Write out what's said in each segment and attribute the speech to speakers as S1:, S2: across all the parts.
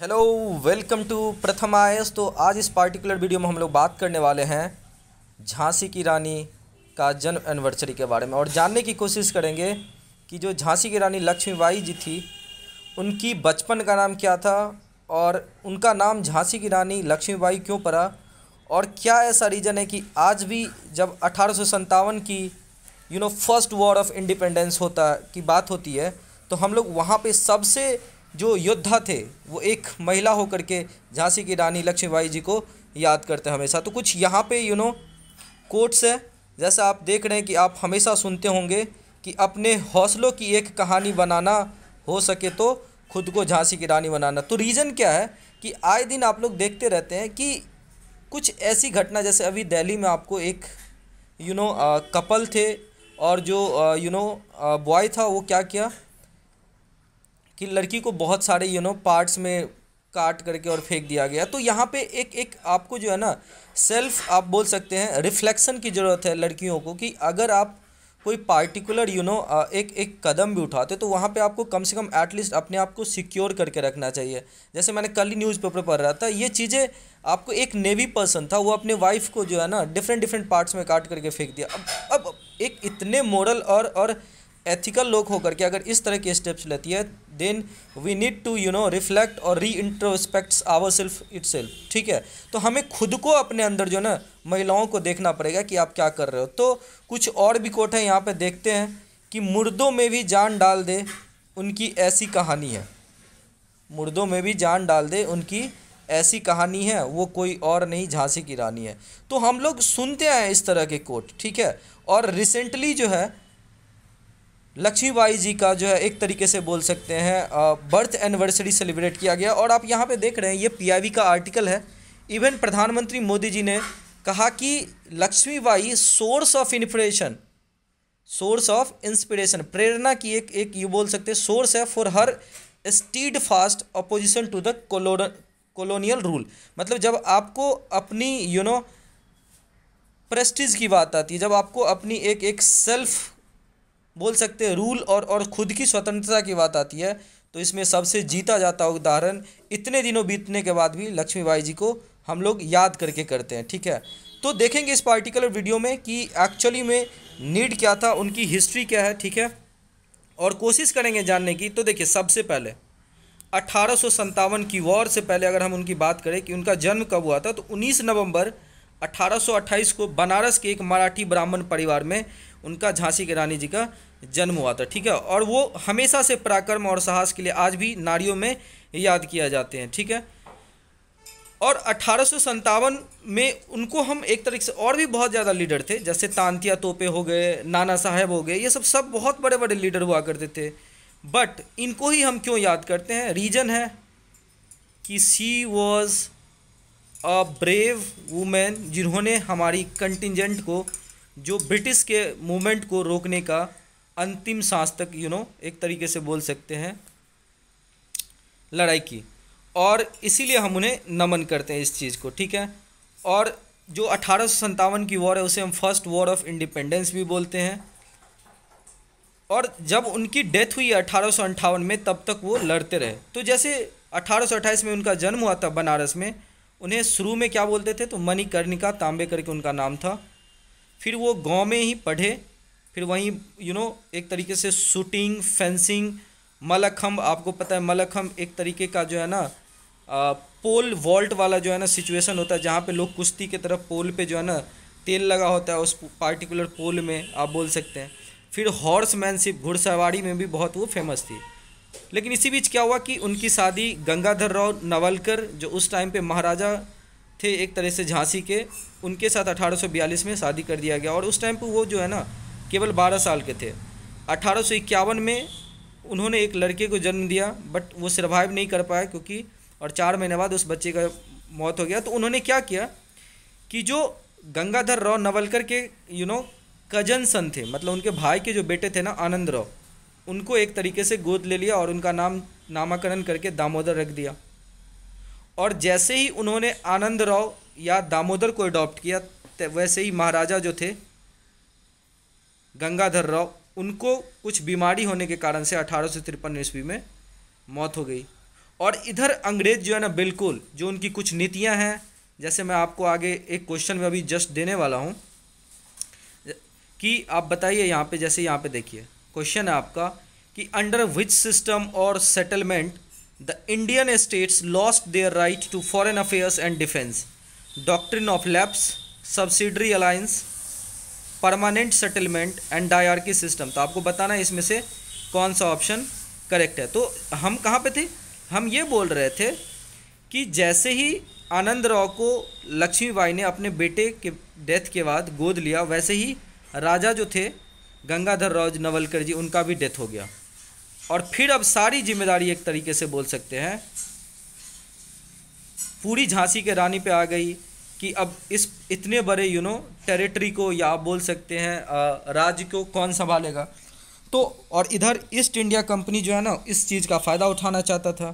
S1: hello welcome to प्रथम आयस तो आज इस पार्टिकुलर वीडियो में हम लोग बात करने वाले हैं झांसी की रानी का जन्म एनिवर्सरी के बारे में और जानने की कोशिश करेंगे कि जो झांसी की रानी लक्ष्मीबाई जी थी उनकी बचपन का नाम क्या था और उनका नाम झांसी की रानी लक्ष्मीबाई क्यों पड़ा और क्या ऐसा रीज़न है कि आज भी जब अठारह की you know first war of independence होता की बात होती है तो हम लोग वहाँ पर सबसे जो योद्धा थे वो एक महिला होकर के झांसी की रानी लक्ष्मीबाई जी को याद करते हैं हमेशा तो कुछ यहाँ पे यू नो कोट्स है जैसा आप देख रहे हैं कि आप हमेशा सुनते होंगे कि अपने हौसलों की एक कहानी बनाना हो सके तो खुद को झांसी की रानी बनाना तो रीज़न क्या है कि आए दिन आप लोग देखते रहते हैं कि कुछ ऐसी घटना जैसे अभी दिल्ली में आपको एक यू नो कपल थे और जो यू नो बॉय था वो क्या किया कि लड़की को बहुत सारे यू नो पार्ट्स में काट करके और फेंक दिया गया तो यहाँ पे एक एक आपको जो है ना सेल्फ आप बोल सकते हैं रिफ्लेक्शन की ज़रूरत है लड़कियों को कि अगर आप कोई पार्टिकुलर यू नो एक एक कदम भी उठाते तो वहाँ पे आपको कम से कम एटलीस्ट अपने आप को सिक्योर करके रखना चाहिए जैसे मैंने कल ही न्यूज़पेपर पढ़ रहा था ये चीज़ें आपको एक नेवी पर्सन था वो अपने वाइफ को जो है ना डिफरेंट डिफरेंट पार्ट्स में काट करके फेंक दिया अब अब एक इतने मॉरल और और एथिकल लोग होकर के अगर इस तरह के स्टेप्स लेती है then we need to you know reflect और re introspects our self itself ठीक है तो हमें खुद को अपने अंदर जो ना महिलाओं को देखना पड़ेगा कि आप क्या कर रहे हो तो कुछ और भी कोट है यहाँ पर देखते हैं कि मुर्दों में भी जान डाल दे उनकी ऐसी कहानी है मुर्दों में भी जान डाल दे उनकी ऐसी कहानी है वो कोई और नहीं झांसी की रानी है तो हम लोग सुनते हैं इस तरह के कोट ठीक है और रिसेंटली जो है लक्ष्मीबाई जी का जो है एक तरीके से बोल सकते हैं बर्थ एनिवर्सरी सेलिब्रेट किया गया और आप यहाँ पे देख रहे हैं ये पीआईबी का आर्टिकल है इवन प्रधानमंत्री मोदी जी ने कहा कि Lakshmibai source of inspiration source of inspiration प्रेरणा की एक एक ये बोल सकते हैं सोर्स है for her steadfast opposition to the colonial rule मतलब जब आपको अपनी यू नो प्रेस्टिज की बात आती है जब आपको अपनी एक एक सेल्फ बोल सकते हैं रूल और और खुद की स्वतंत्रता की बात आती है तो इसमें सबसे जीता जाता उदाहरण इतने दिनों बीतने के बाद भी लक्ष्मीबाई जी को हम लोग याद करके करते हैं ठीक है तो देखेंगे इस पार्टिकुलर वीडियो में कि एक्चुअली में नीड क्या था उनकी हिस्ट्री क्या है ठीक है और कोशिश करेंगे जानने की तो देखिए सबसे पहले अठारह की वॉर से पहले अगर हम उनकी बात करें कि उनका जन्म कब हुआ था तो उन्नीस नवम्बर 1828 को बनारस के एक मराठी ब्राह्मण परिवार में उनका झांसी के रानी जी का जन्म हुआ था ठीक है और वो हमेशा से पराक्रम और साहस के लिए आज भी नारियों में याद किया जाते हैं ठीक है और अठारह में उनको हम एक तरीके से और भी बहुत ज़्यादा लीडर थे जैसे तांतिया तोपे हो गए नाना साहेब हो गए ये सब सब बहुत बड़े बड़े लीडर हुआ करते थे बट इनको ही हम क्यों याद करते हैं रीजन है कि she was a brave women जिन्होंने हमारी कंटिजेंट को जो ब्रिटिश के मूवमेंट को रोकने का अंतिम सांस तक यू नो एक तरीके से बोल सकते हैं लड़ाई की और इसीलिए हम उन्हें नमन करते हैं इस चीज़ को ठीक है और जो अठारह की वॉर है उसे हम फर्स्ट वॉर ऑफ इंडिपेंडेंस भी बोलते हैं और जब उनकी डेथ हुई अठारह में तब तक वो लड़ते रहे तो जैसे अठारह में उनका जन्म हुआ था बनारस में उन्हें शुरू में क्या बोलते थे तो मणिकर्णिका तांबे करके उनका नाम था फिर वो गांव में ही पढ़े फिर वहीं यू नो एक तरीके से शूटिंग फेंसिंग मलखम्ब आपको पता है मलखम्ब एक तरीके का जो है ना आ, पोल वॉल्ट वाला जो है ना सिचुएशन होता है जहाँ पे लोग कुश्ती की तरफ पोल पे जो है ना तेल लगा होता है उस पार्टिकुलर पोल में आप बोल सकते हैं फिर हॉर्समैनशिप घुड़सवारी में भी बहुत वो फेमस थी लेकिन इसी बीच क्या हुआ कि उनकी शादी गंगाधर राव नवलकर जो उस टाइम पे महाराजा थे एक तरह से झांसी के उनके साथ 1842 में शादी कर दिया गया और उस टाइम पर वो जो है ना केवल 12 साल के थे अठारह में उन्होंने एक लड़के को जन्म दिया बट वो सर्वाइव नहीं कर पाया क्योंकि और चार महीने बाद उस बच्चे का मौत हो गया तो उन्होंने क्या किया कि जो गंगाधर राव नवलकर के यू नो कजन सन थे मतलब उनके भाई के जो बेटे थे ना आनंद राव उनको एक तरीके से गोद ले लिया और उनका नाम नामाकरण करके दामोदर रख दिया और जैसे ही उन्होंने आनंद राव या दामोदर को अडॉप्ट किया वैसे ही महाराजा जो थे गंगाधर राव उनको कुछ बीमारी होने के कारण से अठारह सौ तिरपन ईस्वी में मौत हो गई और इधर अंग्रेज जो है ना बिल्कुल जो उनकी कुछ नीतियां हैं जैसे मैं आपको आगे एक क्वेश्चन में अभी जस्ट देने वाला हूँ कि आप बताइए यहाँ पे जैसे यहाँ पे देखिए क्वेश्चन है आपका कि अंडर विच सिस्टम और settlement the Indian states lost their right to foreign affairs and defence doctrine of lapse subsidiary alliance permanent settlement and dyarchy system तो आपको बताना है इसमें से कौन सा ऑप्शन करेक्ट है तो हम कहाँ पे थे हम ये बोल रहे थे कि जैसे ही आनंद राव को लक्ष्मीबाई ने अपने बेटे के डेथ के बाद गोद लिया वैसे ही राजा जो थे गंगाधर राव नवलकर जी उनका भी डेथ हो गया और फिर अब सारी जिम्मेदारी एक तरीके से बोल सकते हैं पूरी झांसी के रानी पे आ गई कि अब इस इतने बड़े यू नो टेरिटरी को या आप बोल सकते हैं राज्य को कौन संभालेगा तो और इधर ईस्ट इंडिया कंपनी जो है ना इस चीज़ का फ़ायदा उठाना चाहता था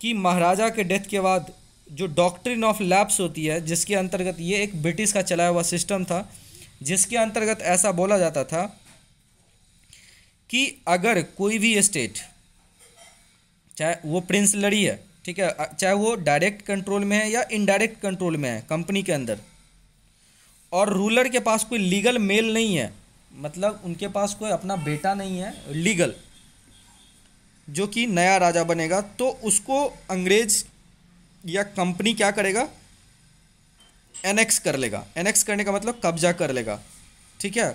S1: कि महाराजा के डेथ के बाद जो डॉक्ट्रिन ऑफ लैब्स होती है जिसके अंतर्गत ये एक ब्रिटिश का चलाया हुआ सिस्टम था जिसके अंतर्गत ऐसा बोला जाता था कि अगर कोई भी स्टेट चाहे वो प्रिंस लड़ी है ठीक है चाहे वो डायरेक्ट कंट्रोल में है या इनडायरेक्ट कंट्रोल में है कंपनी के अंदर और रूलर के पास कोई लीगल मेल नहीं है मतलब उनके पास कोई अपना बेटा नहीं है लीगल जो कि नया राजा बनेगा तो उसको अंग्रेज या कंपनी क्या करेगा एनेक्स कर लेगा एनेक्स करने का मतलब कब्जा कर लेगा ठीक है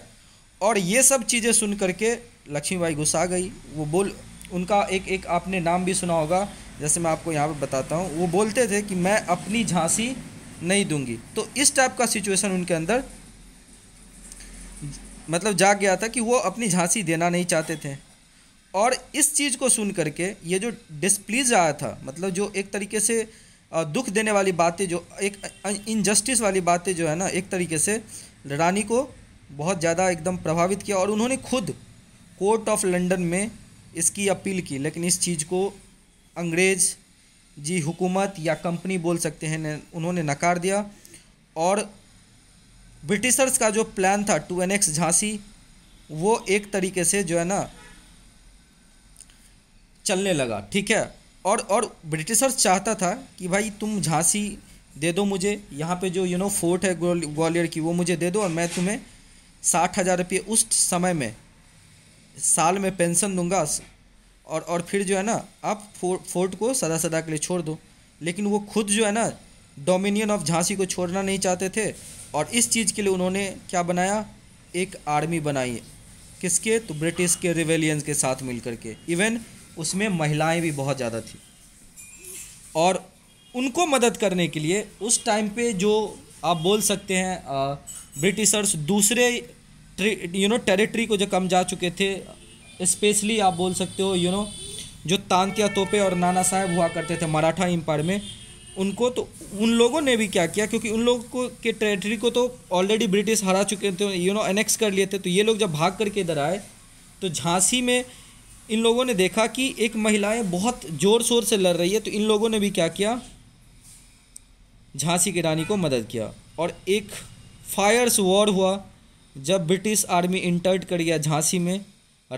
S1: और ये सब चीज़ें सुन करके लक्ष्मीबाई गुस्सा गई वो बोल उनका एक एक आपने नाम भी सुना होगा जैसे मैं आपको यहाँ पर बताता हूँ वो बोलते थे कि मैं अपनी झांसी नहीं दूंगी तो इस टाइप का सिचुएशन उनके अंदर मतलब जाग गया था कि वो अपनी झांसी देना नहीं चाहते थे और इस चीज़ को सुन करके ये जो डिसप्लीज आया था मतलब जो एक तरीके से दुख देने वाली बातें जो एक इनजस्टिस वाली बातें जो है ना एक तरीके से रानी को बहुत ज़्यादा एकदम प्रभावित किया और उन्होंने खुद कोर्ट ऑफ लंदन में इसकी अपील की लेकिन इस चीज़ को अंग्रेज़ जी हुकूमत या कंपनी बोल सकते हैं उन्होंने नकार दिया और ब्रिटिशर्स का जो प्लान था टू एन एक्स झांसी वो एक तरीके से जो है ना चलने लगा ठीक है और और ब्रिटिशर्स चाहता था कि भाई तुम झांसी दे दो मुझे यहाँ पे जो यू नो फोर्ट है ग्वालियर की वो मुझे दे दो और मैं तुम्हें साठ हज़ार रुपये उस समय में साल में पेंशन दूंगा और और फिर जो है ना आप फो, फोर्ट को सदा सदा के लिए छोड़ दो लेकिन वो खुद जो है ना डोमिनियन ऑफ झांसी को छोड़ना नहीं चाहते थे और इस चीज़ के लिए उन्होंने क्या बनाया एक आर्मी बनाई किसके तो ब्रिटिश के रिवेलियंस के साथ मिल के इवन उसमें महिलाएं भी बहुत ज़्यादा थी और उनको मदद करने के लिए उस टाइम पे जो आप बोल सकते हैं ब्रिटिशर्स दूसरे यू नो टेरिटरी को जो कम जा चुके थे स्पेशली आप बोल सकते हो यू नो जो तांतिया तोपे और नाना साहब हुआ करते थे मराठा एम्पायर में उनको तो उन लोगों ने भी क्या किया क्योंकि उन लोगों को के टेरिटरी को तो ऑलरेडी ब्रिटिश हरा चुके थे यू नो एनेक्स कर लिए थे तो ये लोग जब भाग करके इधर आए तो झांसी में इन लोगों ने देखा कि एक महिलाएं बहुत ज़ोर शोर से लड़ रही है तो इन लोगों ने भी क्या किया झांसी की रानी को मदद किया और एक फायर्स वॉर हुआ जब ब्रिटिश आर्मी इंटर्ट कर गया झांसी में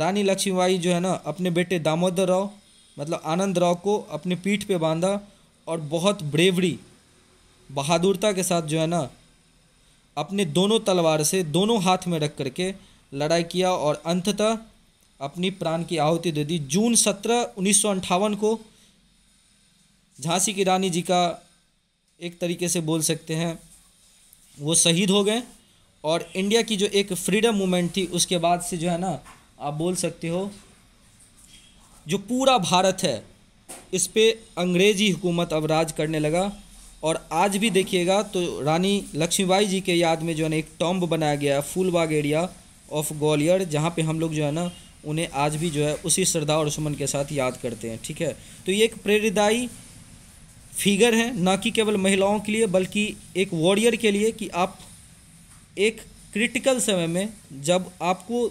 S1: रानी लक्ष्मीबाई जो है ना अपने बेटे दामोदर राव मतलब आनंद राव को अपने पीठ पे बांधा और बहुत ब्रेवरी बहादुरता के साथ जो है ना अपने दोनों तलवार से दोनों हाथ में रख करके लड़ाई किया और अंततः अपनी प्राण की आहुति दे दी जून सत्रह उन्नीस को झांसी की रानी जी का एक तरीके से बोल सकते हैं वो शहीद हो गए और इंडिया की जो एक फ्रीडम मूवमेंट थी उसके बाद से जो है ना आप बोल सकते हो जो पूरा भारत है इस पर अंग्रेज़ी हुकूमत अब राज करने लगा और आज भी देखिएगा तो रानी लक्ष्मीबाई जी के याद में जो है ना एक टॉम्ब बनाया गया है फूलबाग एरिया ऑफ ग्वालियर जहाँ पे हम लोग जो है ना उन्हें आज भी जो है उसी श्रद्धा और सुमन के साथ याद करते हैं ठीक है तो ये एक प्रेरदायी फिगर है ना कि केवल महिलाओं के लिए बल्कि एक वॉरियर के लिए कि आप एक क्रिटिकल समय में जब आपको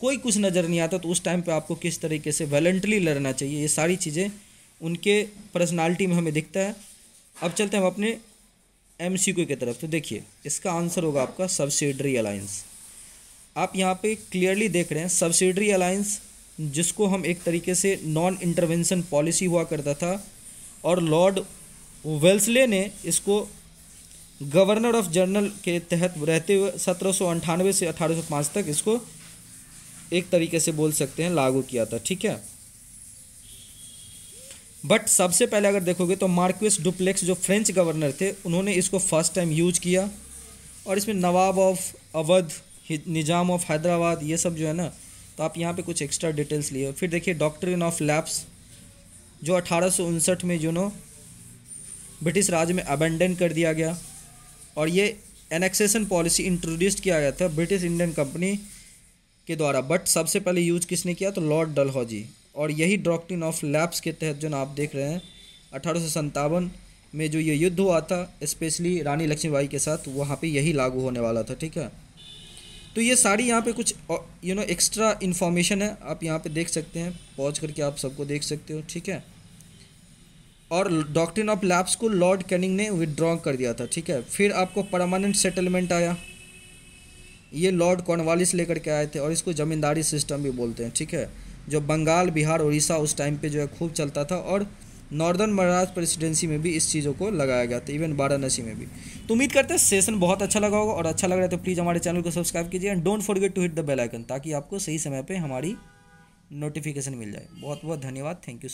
S1: कोई कुछ नज़र नहीं आता तो उस टाइम पे आपको किस तरीके से वैलेंटली लड़ना चाहिए ये सारी चीज़ें उनके पर्सनालिटी में हमें दिखता है अब चलते हैं हम अपने एम सी की तरफ तो देखिए इसका आंसर होगा आपका सब्सिडरी अलायंस आप यहाँ पे क्लियरली देख रहे हैं सब्सिडरी अलायंस जिसको हम एक तरीके से नॉन इंटरवेंशन पॉलिसी हुआ करता था और लॉर्ड वेल्सले ने इसको गवर्नर ऑफ जनरल के तहत रहते हुए सत्रह से अठारह तक इसको एक तरीके से बोल सकते हैं लागू किया था ठीक है बट सबसे पहले अगर देखोगे तो मार्क्वेस डुप्लेक्स जो फ्रेंच गवर्नर थे उन्होंने इसको फर्स्ट टाइम यूज किया और इसमें नवाब ऑफ अवध निज़ाम ऑफ हैदराबाद ये सब जो है ना तो आप यहाँ पे कुछ एक्स्ट्रा डिटेल्स लिए फिर देखिए डॉक्ट्रिन ऑफ लैब्स जो अठारह में जो नो ब्रिटिश राज में अबेंडन कर दिया गया और ये एनेक्सेशन पॉलिसी इंट्रोड्यूस किया गया था ब्रिटिश इंडियन कंपनी के द्वारा बट सबसे पहले यूज किसने किया तो लॉर्ड डलहौजी और यही डॉक्ट्रिन ऑफ लैब्स के तहत जो ना आप देख रहे हैं अठारह में जो ये युद्ध हुआ था स्पेशली रानी लक्ष्मीबाई के साथ वहाँ पे यही लागू होने वाला था ठीक है तो ये सारी यहाँ पे कुछ यू नो एक्स्ट्रा इन्फॉर्मेशन है आप यहाँ पे देख सकते हैं पहुँच करके आप सबको देख सकते हो ठीक है और डॉक्ट्रिन ऑफ लैप्स को लॉर्ड कैनिंग ने विदड्रॉ कर दिया था ठीक है फिर आपको परमानेंट सेटलमेंट आया ये लॉर्ड कॉर्नवालिस लेकर के आए थे और इसको ज़मींदारी सिस्टम भी बोलते हैं ठीक है जो बंगाल बिहार उड़ीसा उस टाइम पे जो है खूब चलता था और नॉर्दर्न महाराज प्रेसिडेंसी में भी इस चीज़ों को लगाया गया था इवन वाराणसी में भी तो उम्मीद करते हैं सेशन बहुत अच्छा लगा होगा और अच्छा लग रहा है तो प्लीज़ हमारे चैनल को सब्सक्राइब कीजिए and don't forget to hit the bell icon ताकि आपको सही समय पर हमारी नोटिफिकेशन मिल जाए बहुत बहुत धन्यवाद थैंक यू